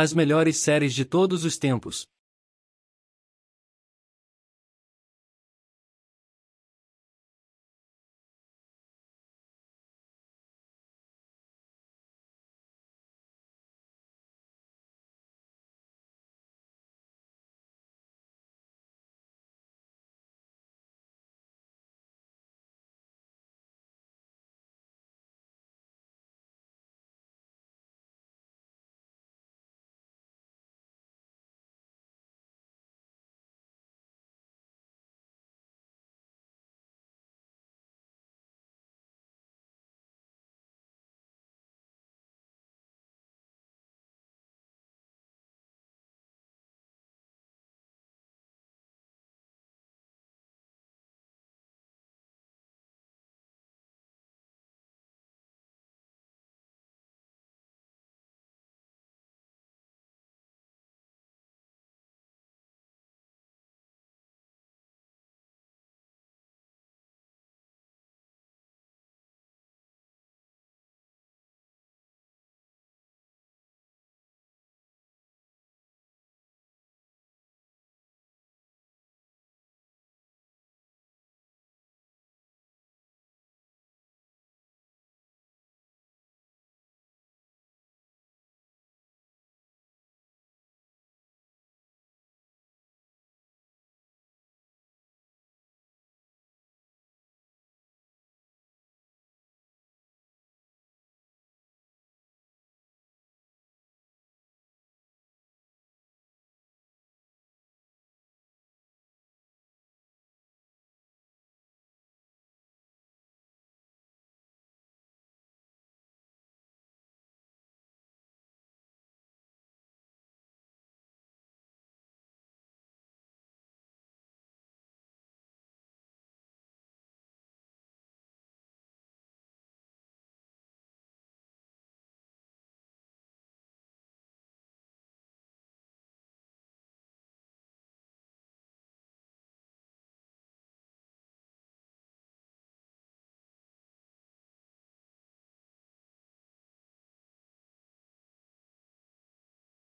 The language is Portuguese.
as melhores séries de todos os tempos.